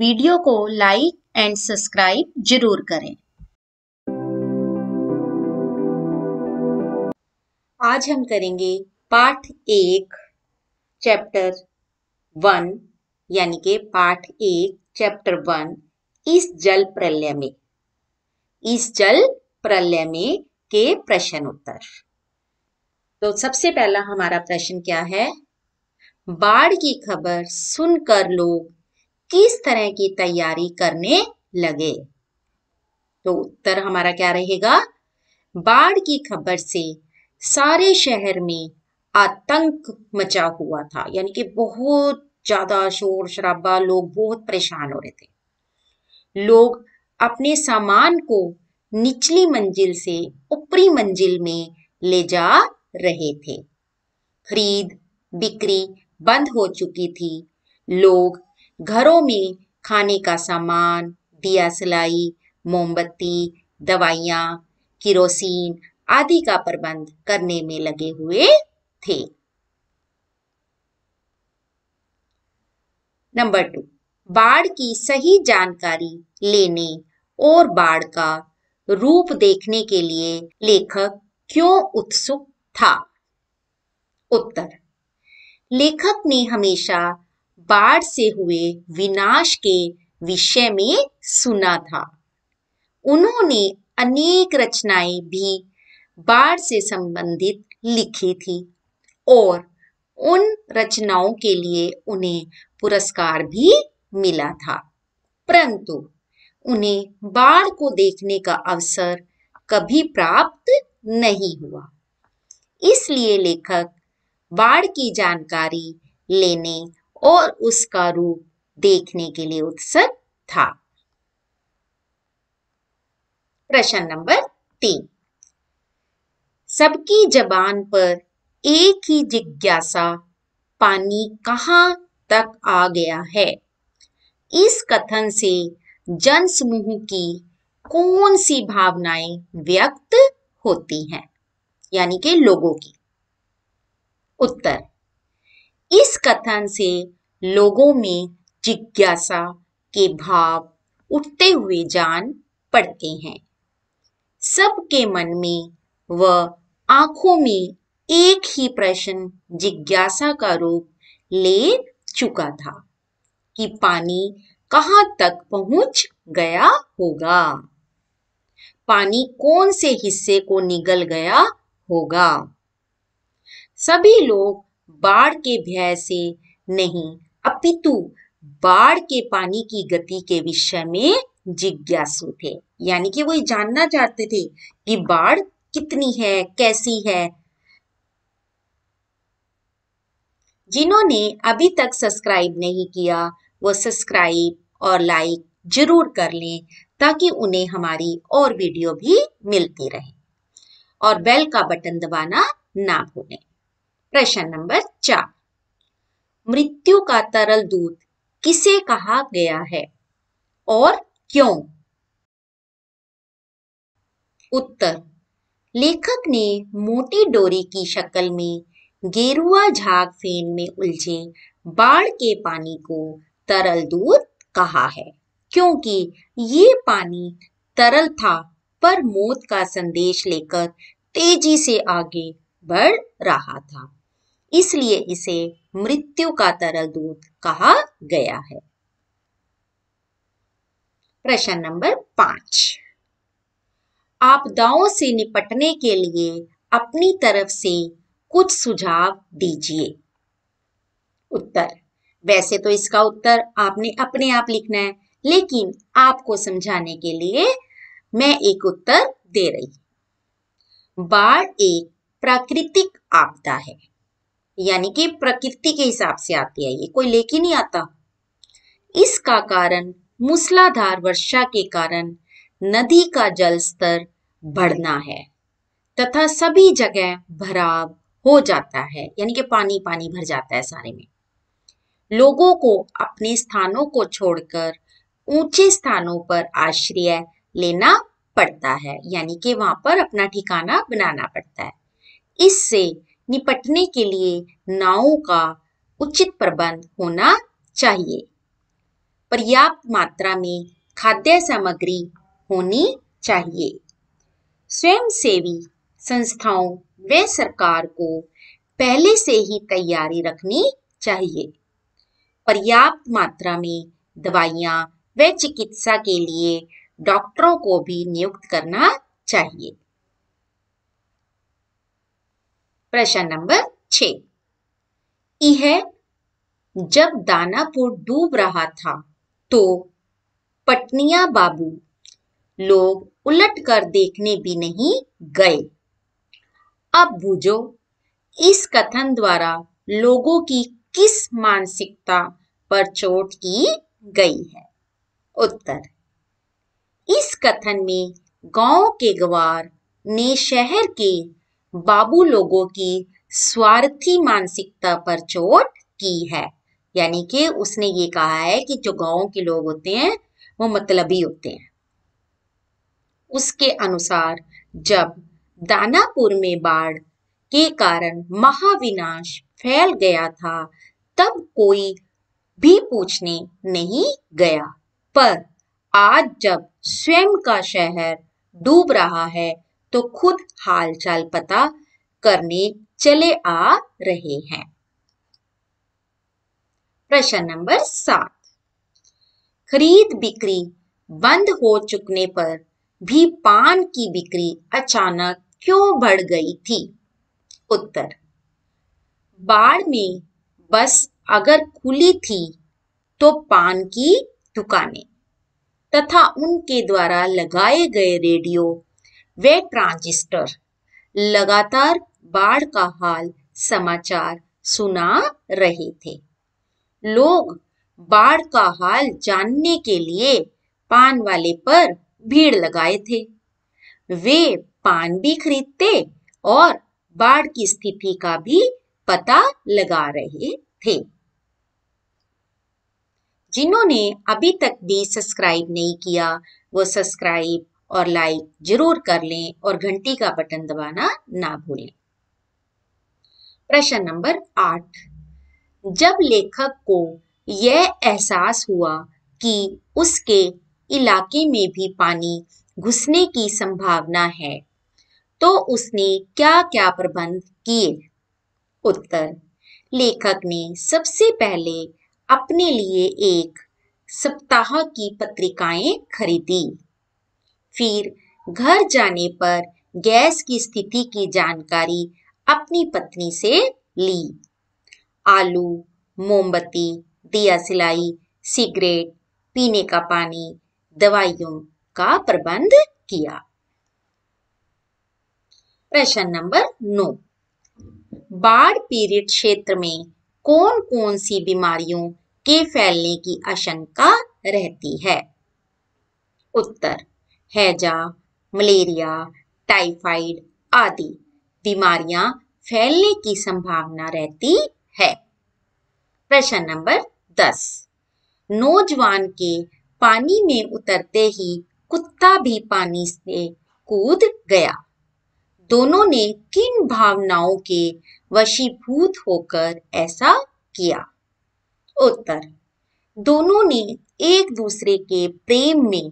video को like and subscribe जरूर करें आज हम करेंगे पाठ एक चैप्टर वन यानी के पाठ एक चैप्टर वन इस जल प्रलय में इस जल प्रलय में के प्रश्न उत्तर तो सबसे पहला हमारा प्रश्न क्या है बाढ़ की खबर सुनकर लोग किस तरह की तैयारी करने लगे तो उत्तर हमारा क्या रहेगा बाढ़ की खबर से सारे शहर में आतंक मचा हुआ था यानी कि बहुत ज्यादा शोर शराबा लोग बहुत परेशान हो रहे थे लोग अपने सामान को निचली मंजिल से ऊपरी मंजिल में ले जा रहे थे खरीद बिक्री बंद हो चुकी थी लोग घरों में खाने का सामान दिया सिलाई मोमबत्ती दवाइयाँ किरोसिन आदि का प्रबंध करने में लगे हुए थे नंबर टू बाढ़ की सही जानकारी लेने और बाढ़ का रूप देखने के लिए लेखक क्यों उत्सुक था उत्तर लेखक ने हमेशा बाढ़ से हुए विनाश के विषय में सुना था उन्होंने अनेक रचनाएं भी बाढ़ से संबंधित लिखी थी और उन रचनाओं के लिए उन्हें पुरस्कार भी मिला था परंतु उन्हें बाढ़ को देखने का अवसर कभी प्राप्त नहीं हुआ इसलिए लेखक बाढ़ की जानकारी लेने और उसका रूप देखने के लिए उत्सुक था प्रश्न नंबर तीन सबकी जबान पर एक ही जिज्ञासा पानी कहां तक आ गया है इस कथन से जन समूह की कौन सी भावनाएं व्यक्त होती हैं यानी के लोगों की उत्तर इस कथन से लोगों में जिज्ञासा के भाव उठते हुए जान पड़ते हैं सबके मन में व आंखों में एक ही प्रश्न जिज्ञासा का रूप ले चुका था कि पानी कहाँ तक पहुंच गया होगा पानी कौन से हिस्से को निगल गया होगा सभी लोग बाढ़ के भय से नहीं अपितु बाढ़ के पानी की गति के विषय में जिज्ञासु थे यानी कि वो जानना चाहते थे कि बाढ़ कितनी है कैसी है जिन्होंने अभी तक सब्सक्राइब नहीं किया वो सब्सक्राइब और लाइक जरूर कर लें ताकि उन्हें हमारी और वीडियो भी मिलती रहे और बेल का बटन दबाना ना भूलें प्रश्न नंबर चार मृत्यु का तरल दूध किसे कहा गया है और क्यों उत्तर लेखक ने मोटी डोरी की शक्ल में गेरुआ झाग फेन में उलझे बाढ़ के पानी को तरल दूध कहा है क्योंकि ये पानी तरल था पर मौत का संदेश लेकर तेजी से आगे बढ़ रहा था इसलिए इसे मृत्यु का तरल दूध कहा गया है प्रश्न नंबर पांच आपदाओं से निपटने के लिए अपनी तरफ से कुछ सुझाव दीजिए उत्तर वैसे तो इसका उत्तर आपने अपने आप लिखना है लेकिन आपको समझाने के लिए मैं एक उत्तर दे रही बाढ़ एक प्राकृतिक आपदा है यानी कि प्रकृति के हिसाब से आती है ये कोई लेके नहीं आता इसका कारण मूसलाधार वर्षा के कारण नदी का जल स्तर बढ़ना है तथा सभी जगह भराव हो जाता है यानी कि पानी पानी भर जाता है सारे में लोगों को अपने स्थानों को छोड़कर ऊंचे स्थानों पर आश्रय लेना पड़ता है यानी कि वहां पर अपना ठिकाना बनाना पड़ता है इससे निपटने के लिए नावों का उचित प्रबंध होना चाहिए पर्याप्त मात्रा में खाद्य सामग्री होनी चाहिए स्वयंसेवी संस्थाओं व सरकार को पहले से ही तैयारी रखनी चाहिए पर्याप्त मात्रा में दवाइयाँ व चिकित्सा के लिए डॉक्टरों को भी नियुक्त करना चाहिए प्रश्न नंबर है जब दानापुर डूब रहा था तो पटनिया बाबू लोग उलट कर देखने भी नहीं गए अब बुझो इस कथन द्वारा लोगों की किस मानसिकता पर चोट की गई है उत्तर इस कथन में गांव के गवार ने शहर के बाबू लोगों की स्वार्थी मानसिकता पर चोट की है यानी कि उसने ये कहा है कि जो गांव के लोग होते हैं वो मतलबी होते हैं उसके अनुसार जब दानापुर में बाढ़ के कारण महाविनाश फैल गया था तब कोई भी पूछने नहीं गया पर आज जब स्वयं का शहर डूब रहा है तो खुद हालचाल पता करने चले आ रहे हैं प्रश्न नंबर सात खरीद बिक्री बंद हो चुकने पर भी पान की बिक्री अचानक क्यों बढ़ गई थी उत्तर बाढ़ में बस अगर खुली थी तो पान की दुकानें तथा उनके द्वारा लगाए गए रेडियो वे ट्रांजिस्टर लगातार बाढ़ का हाल समाचार सुना रहे थे लोग बाढ़ का हाल जानने के लिए पान वाले पर भीड़ लगाए थे वे पान भी खरीदते और बाढ़ की स्थिति का भी पता लगा रहे थे जिन्होंने अभी तक भी सब्सक्राइब नहीं किया वो सब्सक्राइब और लाइक जरूर कर लें और घंटी का बटन दबाना ना भूलें प्रश्न नंबर आठ जब लेखक को यह एहसास हुआ कि उसके इलाके में भी पानी घुसने की संभावना है तो उसने क्या क्या प्रबंध किए उत्तर लेखक ने सबसे पहले अपने लिए एक सप्ताह की पत्रिकाएं खरीदी फिर घर जाने पर गैस की स्थिति की जानकारी अपनी पत्नी से ली आलू मोमबत्ती दिया सिलाई सिगरेट पीने का पानी दवाइयों का प्रबंध किया प्रश्न नंबर नौ बाढ़ पीड़ित क्षेत्र में कौन कौन सी बीमारियों के फैलने की आशंका रहती है उत्तर हैजा मलेरिया टाइफाइड आदि बीमारियां फैलने की संभावना रहती है प्रश्न नंबर दस नौजवान के पानी में उतरते ही कुत्ता भी पानी से कूद गया दोनों ने किन भावनाओं के वशीभूत होकर ऐसा किया उत्तर दोनों ने एक दूसरे के प्रेम में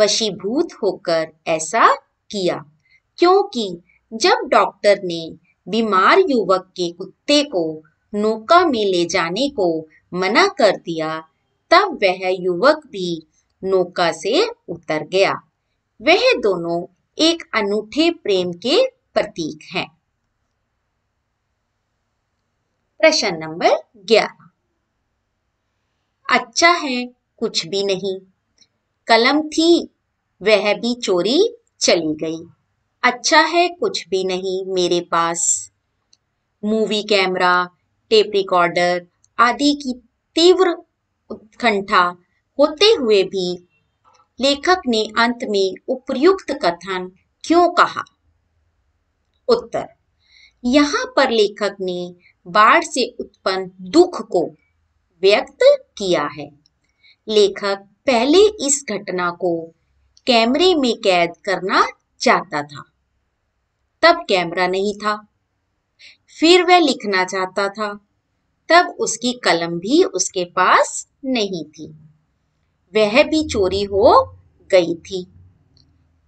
वशीभूत होकर ऐसा किया क्योंकि जब डॉक्टर ने बीमार युवक के कुत्ते को नौका में ले जाने को मना कर दिया तब वह युवक भी नौका से उतर गया वह दोनों एक अनूठे प्रेम के प्रतीक हैं प्रश्न नंबर ग्यारह अच्छा है कुछ भी नहीं कलम थी वह भी चोरी चली गई अच्छा है कुछ भी नहीं मेरे पास मूवी कैमरा टेप रिकॉर्डर आदि की तीव्र उत्कंठा होते हुए भी लेखक ने अंत में उपयुक्त कथन क्यों कहा उत्तर यहाँ पर लेखक ने बाढ़ से उत्पन्न दुख को व्यक्त किया है लेखक पहले इस घटना को कैमरे में कैद करना चाहता था तब कैमरा नहीं था फिर वह लिखना चाहता था तब उसकी कलम भी उसके पास नहीं थी वह भी चोरी हो गई थी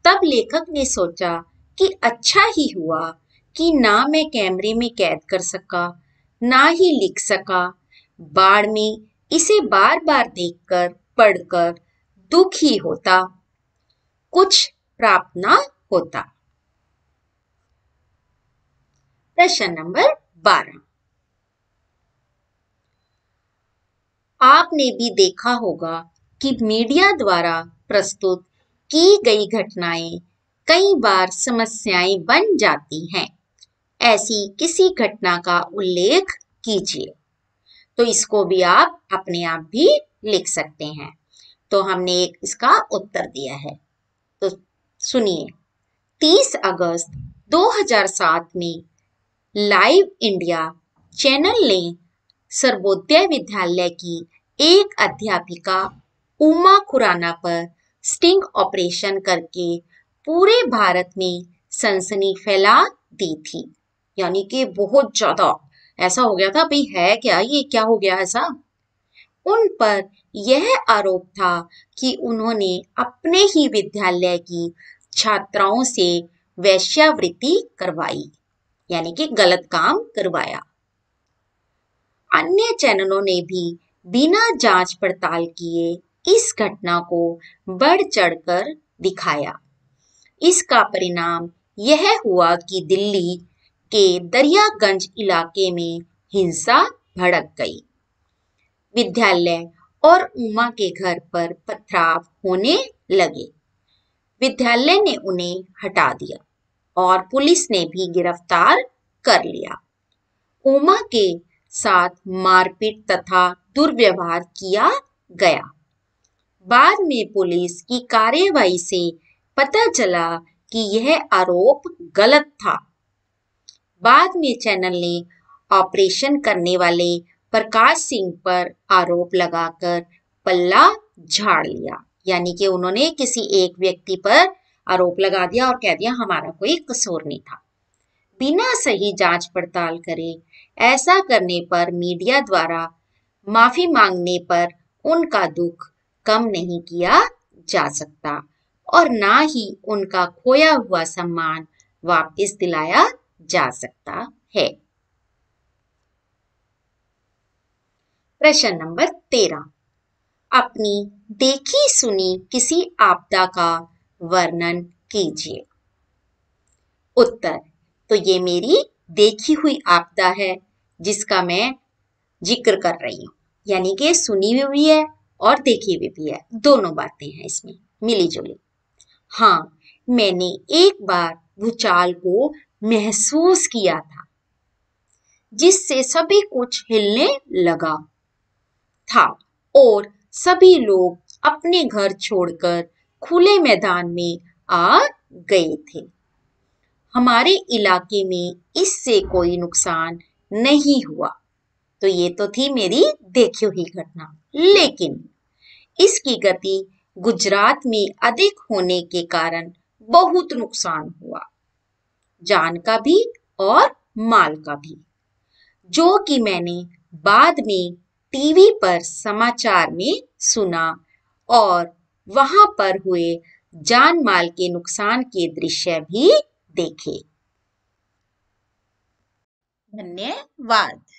तब लेखक ने सोचा कि अच्छा ही हुआ कि ना मैं कैमरे में कैद कर सका ना ही लिख सका बाढ़ में इसे बार बार देखकर पढ़कर दुखी होता कुछ प्राप्त न होता प्रश्न नंबर बारह आपने भी देखा होगा कि मीडिया द्वारा प्रस्तुत की गई घटनाएं कई बार समस्याएं बन जाती हैं ऐसी किसी घटना का उल्लेख कीजिए तो इसको भी आप अपने आप भी लिख सकते हैं तो हमने एक इसका उत्तर दिया है तो सुनिए 30 अगस्त 2007 में लाइव इंडिया चैनल ने सर्वोदय विद्यालय की एक अध्यापिका उमा खुराना पर स्टिंग ऑपरेशन करके पूरे भारत में सनसनी फैला दी थी यानी कि बहुत ज्यादा ऐसा हो गया था भाई है क्या ये क्या हो गया ऐसा उन पर यह आरोप था कि उन्होंने अपने ही विद्यालय की छात्राओं से वैश्यावृत्ति करवाई यानी कि गलत काम करवाया अन्य चैनलों ने भी बिना जांच पड़ताल किए इस घटना को बढ़ चढ़कर दिखाया इसका परिणाम यह हुआ कि दिल्ली के दरियागंज इलाके में हिंसा भड़क गई विद्यालय और उमा के घर पर पथराव होने लगे विद्यालय ने उन्हें हटा दिया और पुलिस ने भी गिरफ्तार कर लिया उमा के साथ मारपीट तथा दुर्व्यवहार किया गया बाद में पुलिस की कार्यवाही से पता चला कि यह आरोप गलत था बाद में चैनल ने ऑपरेशन करने वाले प्रकाश सिंह पर आरोप लगाकर पल्ला झाड़ लिया यानी कि उन्होंने किसी एक व्यक्ति पर आरोप लगा दिया और कह दिया हमारा कोई कसूर नहीं था बिना सही जांच पड़ताल करे ऐसा करने पर मीडिया द्वारा माफी मांगने पर उनका दुख कम नहीं किया जा सकता और ना ही उनका खोया हुआ सम्मान वापस दिलाया जा सकता है प्रश्न नंबर तेरह अपनी देखी सुनी किसी आपदा का वर्णन कीजिए उत्तर तो ये मेरी देखी हुई आपदा है जिसका मैं जिक्र कर रही हूं यानी कि सुनी हुई भी है और देखी हुई भी है दोनों बातें हैं इसमें मिली जुली हाँ मैंने एक बार भूचाल को महसूस किया था जिससे सभी कुछ हिलने लगा था और सभी लोग अपने घर छोड़कर खुले मैदान में आ गए थे हमारे इलाके में इससे कोई नुकसान नहीं हुआ तो ये तो थी मेरी देखी हुई घटना लेकिन इसकी गति गुजरात में अधिक होने के कारण बहुत नुकसान हुआ जान का भी और माल का भी जो कि मैंने बाद में टीवी पर समाचार में सुना और वहां पर हुए जान माल के नुकसान के दृश्य भी देखे धन्यवाद